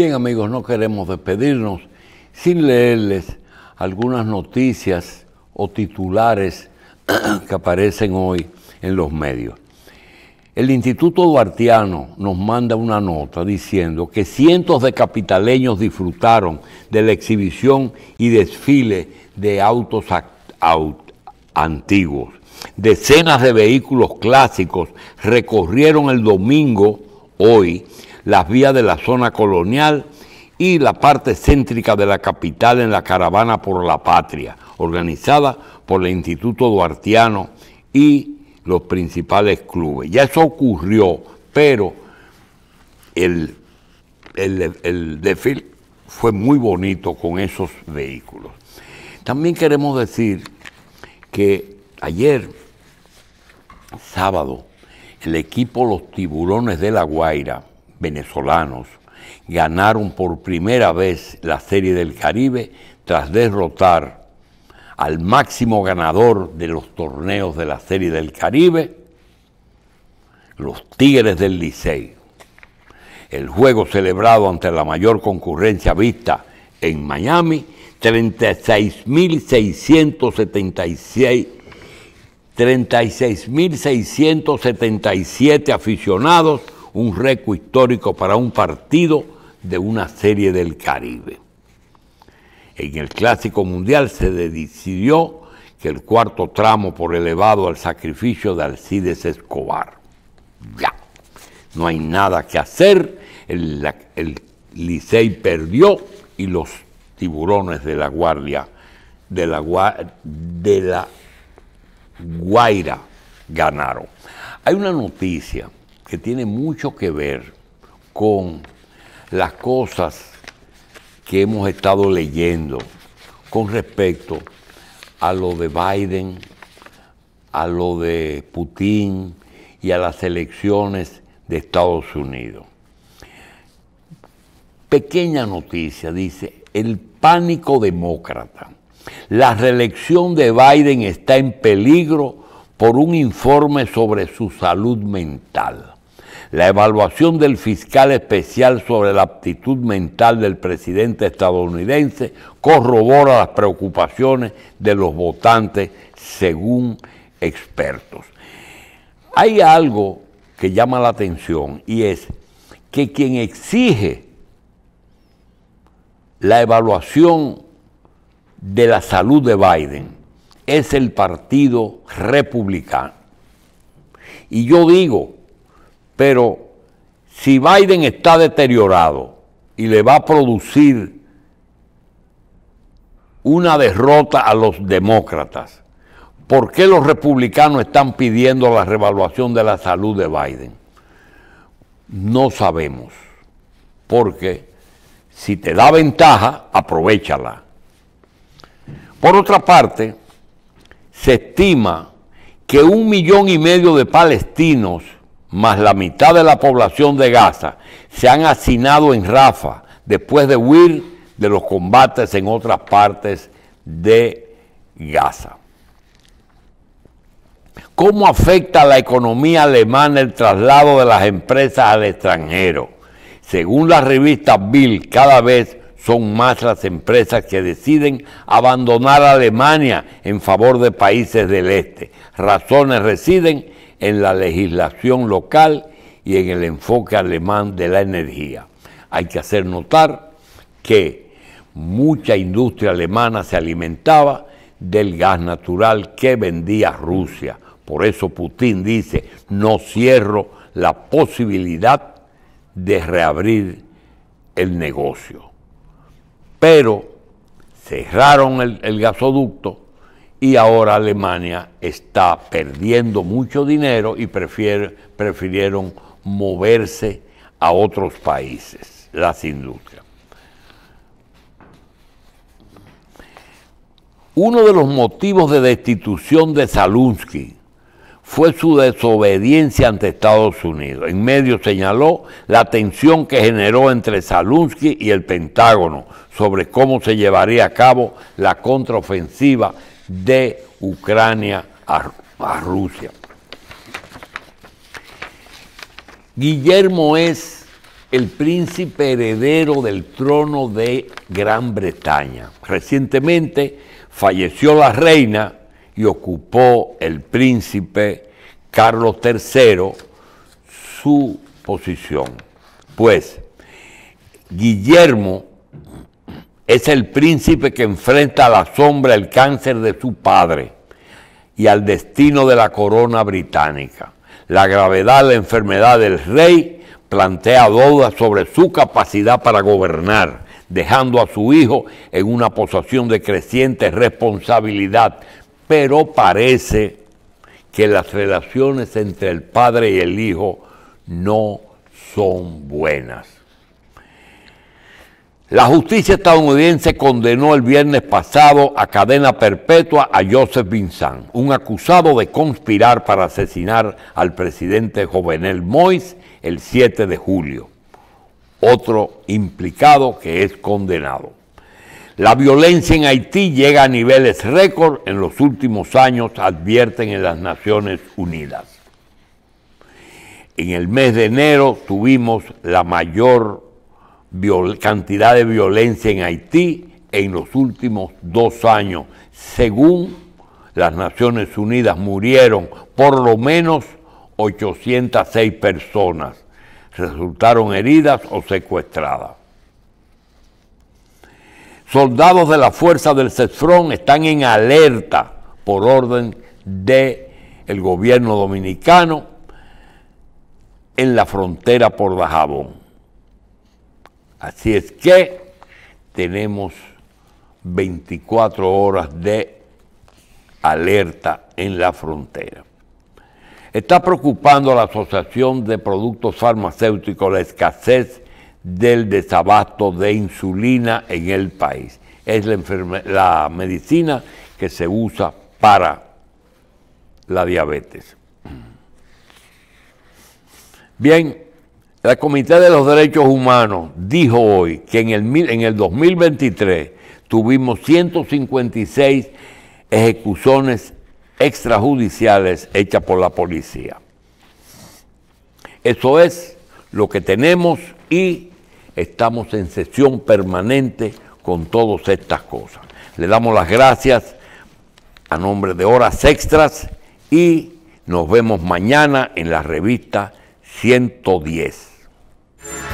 Bien amigos, no queremos despedirnos sin leerles algunas noticias o titulares que aparecen hoy en los medios. El Instituto Duartiano nos manda una nota diciendo que cientos de capitaleños disfrutaron de la exhibición y desfile de autos antiguos. Decenas de vehículos clásicos recorrieron el domingo, hoy, las vías de la zona colonial y la parte céntrica de la capital en la Caravana por la Patria, organizada por el Instituto Duartiano y los principales clubes. Ya eso ocurrió, pero el, el, desfile fue muy bonito con esos vehículos. También queremos decir que ayer, sábado, el equipo Los Tiburones de La Guaira, venezolanos ganaron por primera vez la Serie del Caribe tras derrotar al máximo ganador de los torneos de la Serie del Caribe, los Tigres del Licey. El juego celebrado ante la mayor concurrencia vista en Miami, 36.677 aficionados un récord histórico para un partido de una serie del Caribe. En el Clásico Mundial se decidió que el cuarto tramo por elevado al sacrificio de Alcides Escobar. Ya, no hay nada que hacer, el, Licey perdió y los tiburones de la Guardia, de la Guaira ganaron. Hay una noticia que tiene mucho que ver con las cosas que hemos estado leyendo con respecto a lo de Biden, a lo de Putin y a las elecciones de Estados Unidos. Pequeña noticia, dice, el pánico demócrata. La reelección de Biden está en peligro por un informe sobre su salud mental. La evaluación del fiscal especial sobre la aptitud mental del presidente estadounidense corrobora las preocupaciones de los votantes según expertos. Hay algo que llama la atención y es que quien exige la evaluación de la salud de Biden es el Partido Republicano. Y yo digo, pero si Biden está deteriorado y le va a producir una derrota a los demócratas, ¿por qué los republicanos están pidiendo la revaluación de la salud de Biden? No sabemos, porque si te da ventaja, aprovechala. Por otra parte, se estima que un millón y medio de palestinos más la mitad de la población de Gaza se han hacinado en Rafa después de huir de los combates en otras partes de Gaza. ¿Cómo afecta a la economía alemana el traslado de las empresas al extranjero? Según la revista Bill, cada vez son más las empresas que deciden abandonar Alemania en favor de países del este. Razones residen en la legislación local y en el enfoque alemán de la energía. Hay que hacer notar que mucha industria alemana se alimentaba del gas natural que vendía Rusia. Por eso Putin dice, no cierro la posibilidad de reabrir el negocio. Pero cerraron el, gasoducto y ahora Alemania está perdiendo mucho dinero y prefirieron moverse a otros países, las industrias. Uno de los motivos de destitución de Zalunsky fue su desobediencia ante Estados Unidos. En medio señaló la tensión que generó entre Zalunsky y el Pentágono sobre cómo se llevaría a cabo la contraofensiva de Ucrania a, Rusia. Guillermo es el príncipe heredero del trono de Gran Bretaña. Recientemente falleció la reina y ocupó el príncipe Carlos III su posición. Pues Guillermo es el príncipe que enfrenta a la sombra el cáncer de su padre y al destino de la corona británica. La gravedad de la enfermedad del rey plantea dudas sobre su capacidad para gobernar, dejando a su hijo en una posición de creciente responsabilidad, pero parece que las relaciones entre el padre y el hijo no son buenas. La justicia estadounidense condenó el viernes pasado a cadena perpetua a Joseph Vincent, un acusado de conspirar para asesinar al presidente Jovenel Mois el 7 de julio. Otro implicado que es condenado. La violencia en Haití llega a niveles récord en los últimos años, advierten en las Naciones Unidas. En el mes de enero tuvimos la mayor cantidad de violencia en Haití en los últimos dos años. Según las Naciones Unidas, murieron por lo menos 806 personas. Resultaron heridas o secuestradas. Soldados de la fuerza del CESFRON están en alerta por orden del el gobierno dominicano en la frontera por Dajabón. Así es que tenemos 24 horas de alerta en la frontera. Está preocupando la Asociación de Productos Farmacéuticos la escasez del desabasto de insulina en el país. Es la, la medicina que se usa para la diabetes. Bien, la Comité de los Derechos Humanos dijo hoy que en el, en el 2023 tuvimos 156 ejecuciones extrajudiciales hechas por la policía. Eso es lo que tenemos y estamos en sesión permanente con todas estas cosas. Le damos las gracias a nombre de Horas Extras y nos vemos mañana en la revista 110.